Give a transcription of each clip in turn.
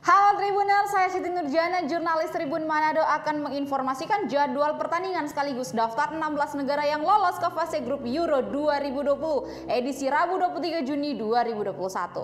Halo Tribuners, saya Siti Nurjana, jurnalis Tribun Manado akan menginformasikan jadwal pertandingan sekaligus daftar 16 negara yang lolos ke fase grup Euro 2020 edisi Rabu 23 Juni 2021.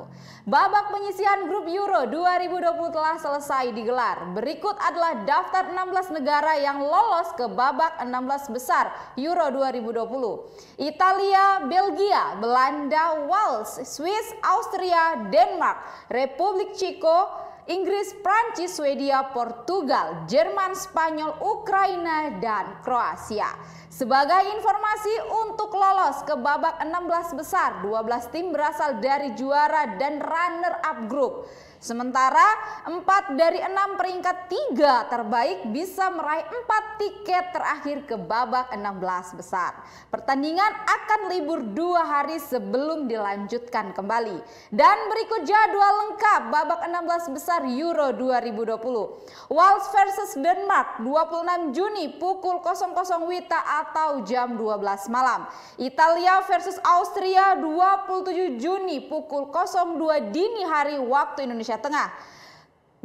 Babak penyisihan grup Euro 2020 telah selesai digelar. Berikut adalah daftar 16 negara yang lolos ke babak 16 besar Euro 2020. Italia, Belgia, Belanda, Wales, Swiss, Austria, Denmark, Republik Ceko, Inggris, Prancis, Swedia, Portugal, Jerman, Spanyol, Ukraina, dan Kroasia. Sebagai informasi untuk lolos ke babak 16 besar, 12 tim berasal dari juara dan runner-up grup. Sementara 4 dari 6 peringkat 3 terbaik bisa meraih 4 tiket terakhir ke babak 16 besar. Pertandingan akan libur dua hari sebelum dilanjutkan kembali. Dan berikut jadwal lengkap babak 16 besar Qatar Euro 2020. Wales versus Denmark 26 Juni pukul 00 WITA atau jam 12 malam. Italia versus Austria 27 Juni pukul 02 dini hari waktu Indonesia Tengah.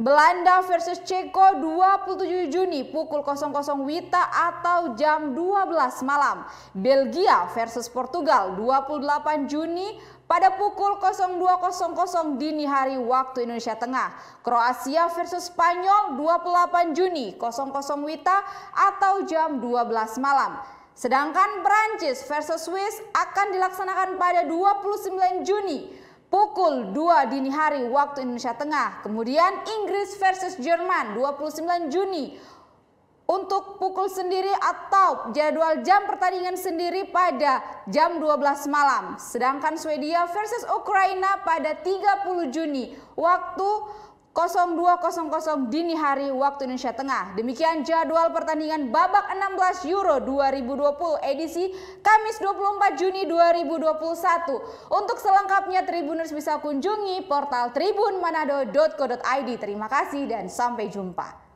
Belanda versus Ceko 27 Juni pukul 00 WITA atau jam 12 malam. Belgia versus Portugal 28 Juni pada pukul 02.00 dini hari waktu Indonesia Tengah. Kroasia versus Spanyol 28 Juni 00 Wita atau jam 12 malam. Sedangkan Perancis versus Swiss akan dilaksanakan pada 29 Juni pukul 2 dini hari waktu Indonesia Tengah. Kemudian Inggris versus Jerman 29 Juni untuk pukul sendiri atau jadwal jam pertandingan sendiri pada jam 12 malam. Sedangkan Swedia versus Ukraina pada 30 Juni waktu 02.00 dini hari waktu Indonesia Tengah. Demikian jadwal pertandingan babak 16 Euro 2020 edisi Kamis 24 Juni 2021. Untuk selengkapnya Tribuners bisa kunjungi portal tribunmanado.co.id. Terima kasih dan sampai jumpa.